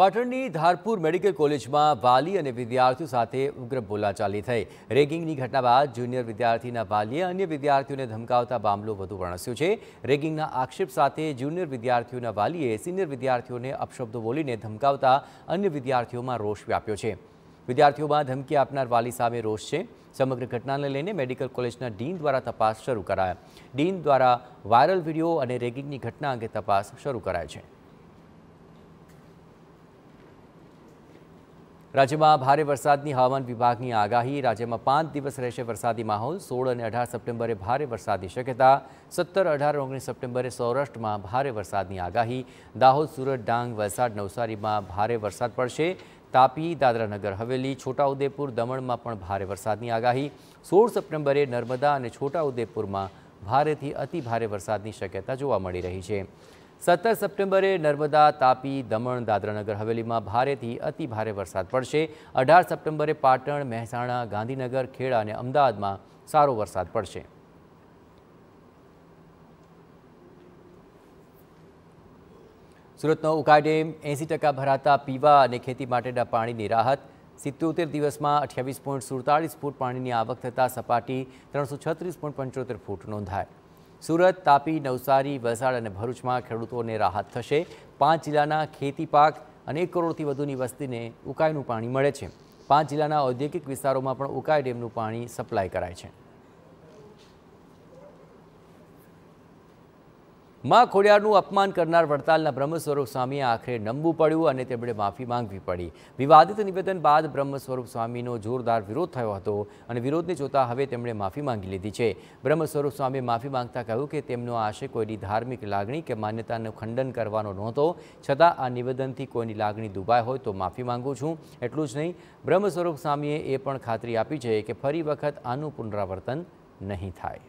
પાટણની ધારપુર મેડિકલ કોલેજમાં વાલી અને વિદ્યાર્થીઓ સાથે ઉગ્ર બોલાચાલી થઈ રેગિંગની ઘટના બાદ જુનિયર વિદ્યાર્થીના વાલીએ અન્ય વિદ્યાર્થીઓને ધમકાવતા મામલો વધુ વણસ્યો છે રેગિંગના આક્ષેપ સાથે જુનિયર વિદ્યાર્થીઓના વાલીએ સિનિયર વિદ્યાર્થીઓને અપશબ્દો બોલીને ધમકાવતા અન્ય વિદ્યાર્થીઓમાં રોષ વ્યાપ્યો છે વિદ્યાર્થીઓમાં ધમકી આપનાર વાલી સામે રોષ છે સમગ્ર ઘટનાને લઈને મેડિકલ કોલેજના ડીન દ્વારા તપાસ શરૂ કરાયા ડીન દ્વારા વાયરલ વિડીયો અને રેગિંગની ઘટના અંગે તપાસ શરૂ કરાય છે રાજ્યમાં ભારે વરસાદની હવામાન વિભાગની આગાહી રાજ્યમાં પાંચ દિવસ રહેશે વરસાદી માહોલ સોળ અને અઢાર સપ્ટેમ્બરે ભારે વરસાદની શક્યતા સત્તર અઢાર ઓગણીસ સપ્ટેમ્બરે સૌરાષ્ટ્રમાં ભારે વરસાદની આગાહી દાહોદ સુરત ડાંગ વલસાડ નવસારીમાં ભારે વરસાદ પડશે તાપી દાદરાનગર હવેલી છોટાઉદેપુર દમણમાં પણ ભારે વરસાદની આગાહી સોળ સપ્ટેમ્બરે નર્મદા અને છોટાઉદેપુરમાં ભારેથી અતિભારે વરસાદની શક્યતા જોવા મળી રહી છે સત્તર સપ્ટેમ્બરે નર્મદા તાપી દમણ દાદરાનગર હવેલીમાં ભારેથી અતિ ભારે વરસાદ પડશે અઢાર સપ્ટેમ્બરે પાટણ મહેસાણા ગાંધીનગર ખેડા અને અમદાવાદમાં સારો વરસાદ પડશે સુરતનો ઉકાઈ ડેમ એંસી ટકા ભરાતા પીવા અને ખેતી માટેના પાણીની રાહત સિત્યોતેર દિવસમાં અઠ્યાવીસ પોઈન્ટ સુડતાળીસ ફૂટ પાણીની આવક થતાં સપાટી ત્રણસો છત્રીસ પોઈન્ટ પંચોતેર ફૂટ નોંધાય સુરત તાપી નવસારી વલસાડ અને ભરૂચમાં ખેડૂતોને રાહત થશે પાંચ જિલ્લાના ખેતી પાક અને એક કરોડથી વધુની વસ્તીને ઉકાઈનું પાણી મળે છે પાંચ જિલ્લાના ઔદ્યોગિક વિસ્તારોમાં પણ ઉકાઈ ડેમનું પાણી સપ્લાય કરાય છે માં ખોડિયારનું અપમાન કરનાર વડતાલના બ્રહ્મસ્વરૂપ સ્વરૂપ સ્વામીએ આખરે નમવું પડ્યું અને તેમણે માફી માંગવી પડી વિવાદિત નિવેદન બાદ બ્રહ્મસ્વરૂપ સ્વામીનો જોરદાર વિરોધ થયો હતો અને વિરોધને જોતા હવે તેમણે માફી માંગી લીધી છે બ્રહ્મ સ્વરૂપ સ્વામીએ માફી માંગતા કહ્યું કે તેમનો આશય કોઈની ધાર્મિક લાગણી કે માન્યતાનું ખંડન કરવાનો નહોતો છતાં આ નિવેદનથી કોઈની લાગણી દુબાઈ હોય તો માફી માંગુ છું એટલું જ નહીં બ્રહ્મ સ્વરૂપ સ્વામીએ એ પણ ખાતરી આપી છે કે ફરી વખત આનું પુનરાવર્તન નહીં થાય